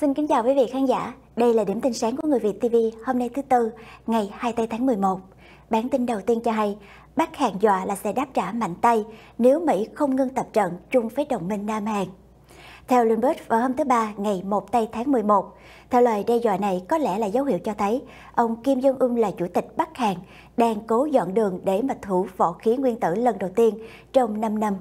Xin kính chào quý vị khán giả. Đây là điểm tin sáng của Người Việt TV hôm nay thứ Tư, ngày 24 tháng 11. Bản tin đầu tiên cho hay, Bắc Hàn dọa là sẽ đáp trả mạnh tay nếu Mỹ không ngưng tập trận chung với đồng minh Nam Hàn. Theo Bloomberg vào hôm thứ Ba ngày 1 tây tháng 11, theo lời đe dọa này có lẽ là dấu hiệu cho thấy ông Kim Jong-un là chủ tịch Bắc Hàn đang cố dọn đường để mà thủ võ khí nguyên tử lần đầu tiên trong 5 năm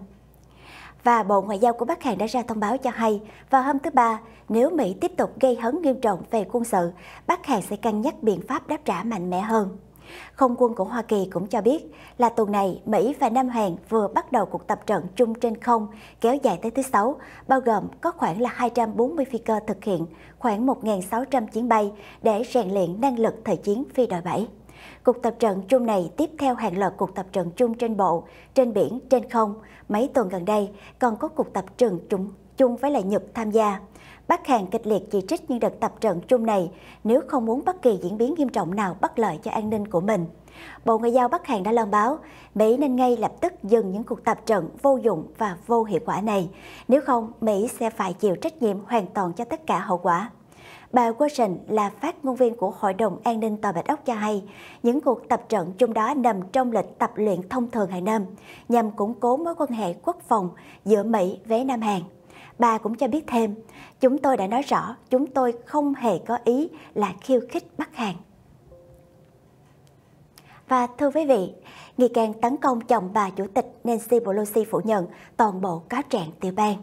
và Bộ Ngoại giao của Bắc Hàn đã ra thông báo cho hay vào hôm thứ Ba, nếu Mỹ tiếp tục gây hấn nghiêm trọng về quân sự, Bắc Hàn sẽ cân nhắc biện pháp đáp trả mạnh mẽ hơn. Không quân của Hoa Kỳ cũng cho biết là tuần này Mỹ và Nam Hàn vừa bắt đầu cuộc tập trận chung trên không kéo dài tới thứ Sáu, bao gồm có khoảng là 240 phi cơ thực hiện, khoảng 1.600 chuyến bay để rèn luyện năng lực thời chiến phi đội 7. Cuộc tập trận chung này tiếp theo hàng loạt cuộc tập trận chung trên bộ, trên biển, trên không. Mấy tuần gần đây còn có cuộc tập trận chung, chung với lại Nhật tham gia. Bắc Hàn kịch liệt chỉ trích những đợt tập trận chung này nếu không muốn bất kỳ diễn biến nghiêm trọng nào bất lợi cho an ninh của mình. Bộ Ngoại giao Bắc Hàn đã loan báo Mỹ nên ngay lập tức dừng những cuộc tập trận vô dụng và vô hiệu quả này. Nếu không, Mỹ sẽ phải chịu trách nhiệm hoàn toàn cho tất cả hậu quả. Bà Warren là phát ngôn viên của Hội đồng An ninh Tòa Bạch Ốc cho hay, những cuộc tập trận chung đó nằm trong lịch tập luyện thông thường hàng năm, nhằm củng cố mối quan hệ quốc phòng giữa Mỹ với Nam Hàn. Bà cũng cho biết thêm, chúng tôi đã nói rõ chúng tôi không hề có ý là khiêu khích Bắc Hàn. Và thưa quý vị, nghi can tấn công chồng bà chủ tịch Nancy Pelosi phủ nhận toàn bộ cáo trạng tiểu bang.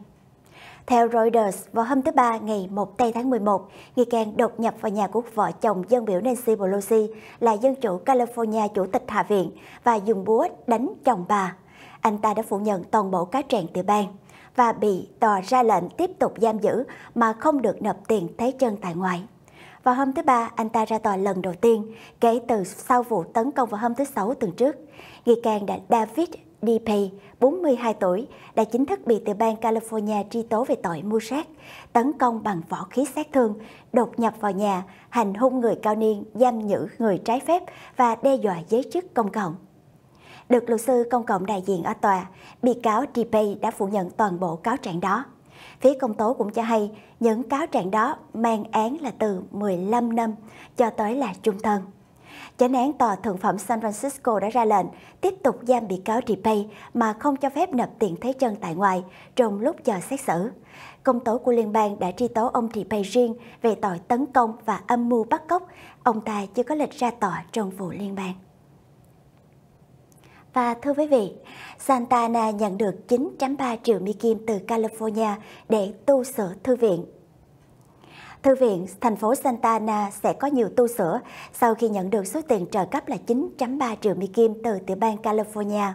Theo Reuters, vào hôm thứ Ba ngày 1 tây tháng 11, nghi can đột nhập vào nhà của vợ chồng dân biểu Nancy Pelosi là dân chủ California chủ tịch Hạ viện và dùng búa đánh chồng bà. Anh ta đã phủ nhận toàn bộ cá trạng từ bang và bị tòa ra lệnh tiếp tục giam giữ mà không được nộp tiền thế chân tại ngoại. Vào hôm thứ Ba, anh ta ra tòa lần đầu tiên kể từ sau vụ tấn công vào hôm thứ Sáu tuần trước. Nghi can đã David DPay, 42 tuổi, đã chính thức bị từ bang California truy tố về tội mua sát, tấn công bằng võ khí sát thương, đột nhập vào nhà, hành hung người cao niên, giam giữ người trái phép và đe dọa giới chức công cộng. Được luật sư công cộng đại diện ở tòa, bị cáo DPay đã phủ nhận toàn bộ cáo trạng đó. Phía công tố cũng cho hay những cáo trạng đó mang án là từ 15 năm cho tới là trung thân. Chánh án tòa thượng phẩm San Francisco đã ra lệnh tiếp tục giam bị cáo Repay mà không cho phép nộp tiền thế chân tại ngoài trong lúc chờ xét xử. Công tố của liên bang đã truy tố ông Repay riêng về tội tấn công và âm mưu bắt cóc. Ông ta chưa có lịch ra tòa trong vụ liên bang. Và thưa quý vị, Santana nhận được 9.3 triệu mỹ kim từ California để tu sửa thư viện. Thư viện thành phố Santa Ana sẽ có nhiều tu sửa sau khi nhận được số tiền trợ cấp là 9.3 triệu mỹ kim từ tiểu bang California.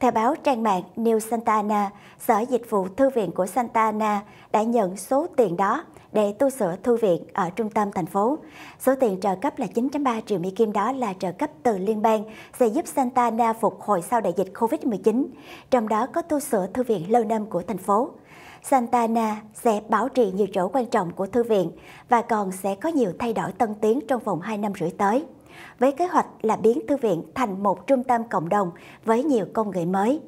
Theo báo trang mạng New Santa Ana, Sở Dịch vụ Thư viện của Santa Ana đã nhận số tiền đó để tu sửa thư viện ở trung tâm thành phố. Số tiền trợ cấp là 9.3 triệu Mỹ Kim đó là trợ cấp từ liên bang sẽ giúp Santa Ana phục hồi sau đại dịch COVID-19, trong đó có tu sửa thư viện lâu năm của thành phố. Santa Ana sẽ bảo trì nhiều chỗ quan trọng của thư viện và còn sẽ có nhiều thay đổi tân tiến trong vòng 2 năm rưỡi tới với kế hoạch là biến thư viện thành một trung tâm cộng đồng với nhiều công nghệ mới.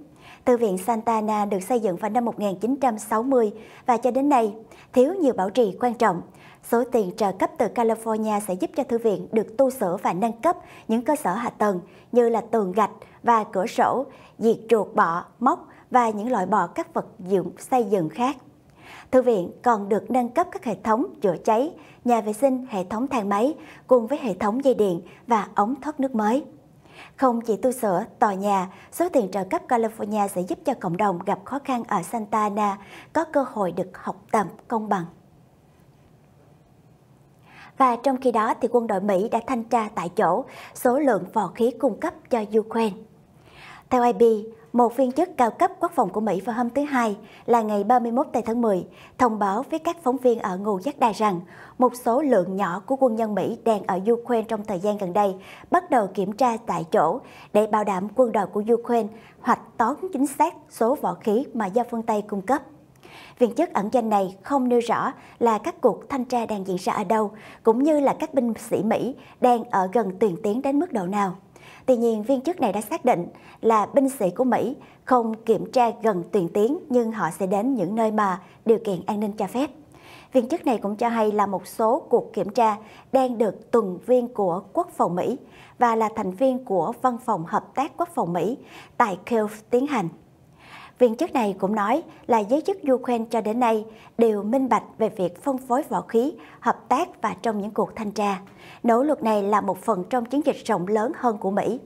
Thư viện Santa Ana được xây dựng vào năm 1960 và cho đến nay thiếu nhiều bảo trì quan trọng. Số tiền trợ cấp từ California sẽ giúp cho thư viện được tu sửa và nâng cấp những cơ sở hạ tầng như là tường gạch và cửa sổ, diệt chuột bọ, móc và những loại bọ các vật dụng xây dựng khác. Thư viện còn được nâng cấp các hệ thống chữa cháy, nhà vệ sinh, hệ thống thang máy cùng với hệ thống dây điện và ống thoát nước mới. Không chỉ tu sửa, tòa nhà, số tiền trợ cấp California sẽ giúp cho cộng đồng gặp khó khăn ở Santa Ana có cơ hội được học tập công bằng. Và trong khi đó, thì quân đội Mỹ đã thanh tra tại chỗ số lượng vò khí cung cấp cho Ukraine. Theo IB một viên chức cao cấp quốc phòng của Mỹ vào hôm thứ Hai là ngày 31 tây tháng 10 thông báo với các phóng viên ở ngụ giác đài rằng một số lượng nhỏ của quân nhân Mỹ đang ở Ukraine trong thời gian gần đây bắt đầu kiểm tra tại chỗ để bảo đảm quân đội của Ukraine hoạch toán chính xác số vũ khí mà do phương Tây cung cấp. Viên chức ẩn danh này không nêu rõ là các cuộc thanh tra đang diễn ra ở đâu, cũng như là các binh sĩ Mỹ đang ở gần tiền tiến đến mức độ nào. Tuy nhiên, viên chức này đã xác định là binh sĩ của Mỹ không kiểm tra gần tiền tiến nhưng họ sẽ đến những nơi mà điều kiện an ninh cho phép. Viên chức này cũng cho hay là một số cuộc kiểm tra đang được tuần viên của Quốc phòng Mỹ và là thành viên của Văn phòng Hợp tác Quốc phòng Mỹ tại Kiev tiến hành. Viên chức này cũng nói là giới chức Ukraine cho đến nay đều minh bạch về việc phân phối vũ khí, hợp tác và trong những cuộc thanh tra. Nỗ lực này là một phần trong chiến dịch rộng lớn hơn của Mỹ,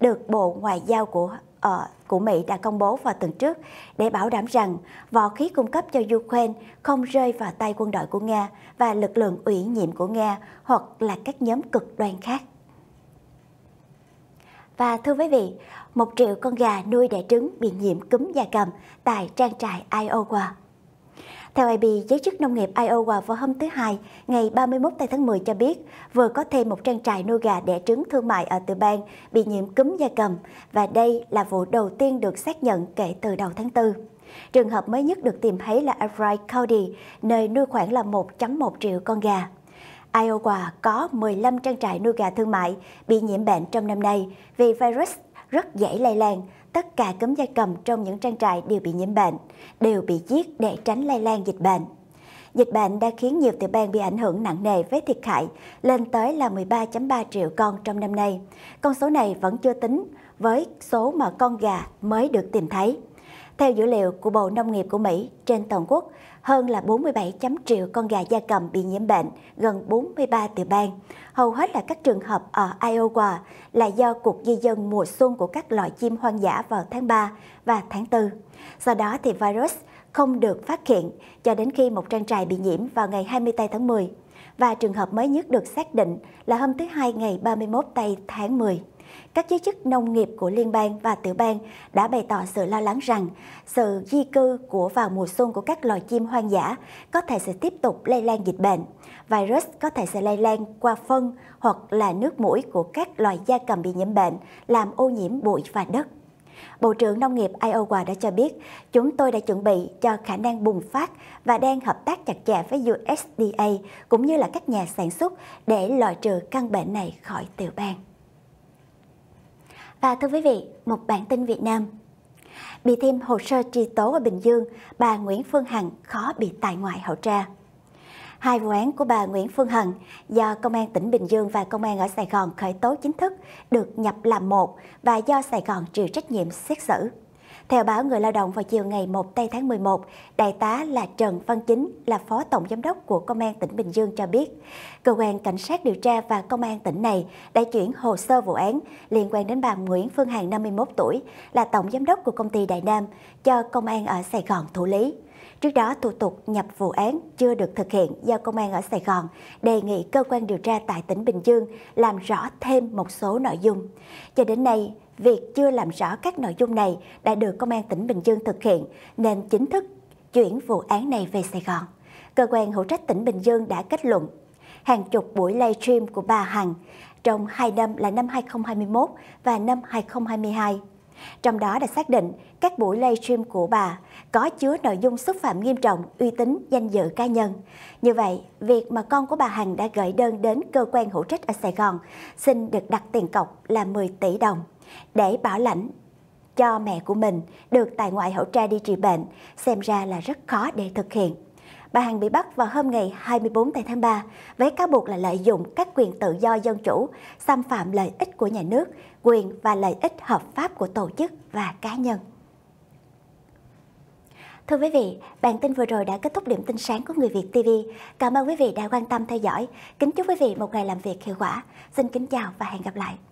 được Bộ Ngoại giao của ở ờ, của Mỹ đã công bố vào tuần trước để bảo đảm rằng vũ khí cung cấp cho Ukraine không rơi vào tay quân đội của Nga và lực lượng ủy nhiệm của Nga hoặc là các nhóm cực đoan khác. Và thưa quý vị, một triệu con gà nuôi đẻ trứng bị nhiễm cúm da cầm tại trang trại Iowa. Theo IB, giới chức nông nghiệp Iowa vào hôm thứ Hai, ngày 31 tháng 10 cho biết vừa có thêm một trang trại nuôi gà đẻ trứng thương mại ở tiểu bang bị nhiễm cúm da cầm và đây là vụ đầu tiên được xác nhận kể từ đầu tháng 4. Trường hợp mới nhất được tìm thấy là Albright County, nơi nuôi khoảng là 1.1 triệu con gà. Iowa có 15 trang trại nuôi gà thương mại bị nhiễm bệnh trong năm nay vì virus rất dễ lây lan. Tất cả cấm gia cầm trong những trang trại đều bị nhiễm bệnh, đều bị giết để tránh lây lan dịch bệnh. Dịch bệnh đã khiến nhiều tiểu bang bị ảnh hưởng nặng nề với thiệt hại lên tới là 13.3 triệu con trong năm nay. Con số này vẫn chưa tính với số mà con gà mới được tìm thấy. Theo dữ liệu của Bộ Nông nghiệp của Mỹ, trên toàn quốc, hơn là 47 chấm triệu con gà da cầm bị nhiễm bệnh, gần 43 tiểu bang. Hầu hết là các trường hợp ở Iowa là do cuộc di dân mùa xuân của các loại chim hoang dã vào tháng 3 và tháng 4. Sau đó thì virus không được phát hiện cho đến khi một trang trại bị nhiễm vào ngày 24 tháng 10 và trường hợp mới nhất được xác định là hôm thứ Hai ngày 31 tây tháng 10 các giới chức nông nghiệp của liên bang và tiểu bang đã bày tỏ sự lo lắng rằng sự di cư của vào mùa xuân của các loài chim hoang dã có thể sẽ tiếp tục lây lan dịch bệnh. Virus có thể sẽ lây lan qua phân hoặc là nước mũi của các loài gia cầm bị nhiễm bệnh, làm ô nhiễm bụi và đất. Bộ trưởng Nông nghiệp Iowa đã cho biết, chúng tôi đã chuẩn bị cho khả năng bùng phát và đang hợp tác chặt chẽ với USDA cũng như là các nhà sản xuất để loại trừ căn bệnh này khỏi tiểu bang. Và thưa quý vị, một bản tin Việt Nam. Bị thêm hồ sơ truy tố ở Bình Dương, bà Nguyễn Phương Hằng khó bị tại ngoại hậu tra. Hai vụ án của bà Nguyễn Phương Hằng do Công an tỉnh Bình Dương và Công an ở Sài Gòn khởi tố chính thức được nhập làm một và do Sài Gòn chịu trách nhiệm xét xử. Theo báo Người Lao động vào chiều ngày 1 tây tháng 11, Đại tá là Trần Văn Chính là Phó Tổng Giám đốc của Công an tỉnh Bình Dương cho biết, Cơ quan Cảnh sát điều tra và Công an tỉnh này đã chuyển hồ sơ vụ án liên quan đến bà Nguyễn Phương Hằng 51 tuổi là Tổng Giám đốc của công ty Đại Nam cho Công an ở Sài Gòn thủ lý. Trước đó, thủ tục nhập vụ án chưa được thực hiện do công an ở Sài Gòn đề nghị cơ quan điều tra tại tỉnh Bình Dương làm rõ thêm một số nội dung. Cho đến nay, việc chưa làm rõ các nội dung này đã được công an tỉnh Bình Dương thực hiện nên chính thức chuyển vụ án này về Sài Gòn. Cơ quan hữu trách tỉnh Bình Dương đã kết luận hàng chục buổi live stream của bà Hằng trong 2 năm là năm 2021 và năm 2022 trong đó đã xác định các buổi livestream của bà có chứa nội dung xúc phạm nghiêm trọng uy tín danh dự cá nhân. Như vậy, việc mà con của bà Hằng đã gửi đơn đến cơ quan hữu trách ở Sài Gòn xin được đặt tiền cọc là 10 tỷ đồng để bảo lãnh cho mẹ của mình được tại ngoại hỗ tra đi trị bệnh xem ra là rất khó để thực hiện. Bà Hằng bị bắt vào hôm ngày 24 tháng 3 với cáo buộc là lợi dụng các quyền tự do dân chủ, xâm phạm lợi ích của nhà nước, quyền và lợi ích hợp pháp của tổ chức và cá nhân. Thưa quý vị, bản tin vừa rồi đã kết thúc điểm tin sáng của Người Việt TV. Cảm ơn quý vị đã quan tâm theo dõi. Kính chúc quý vị một ngày làm việc hiệu quả. Xin kính chào và hẹn gặp lại.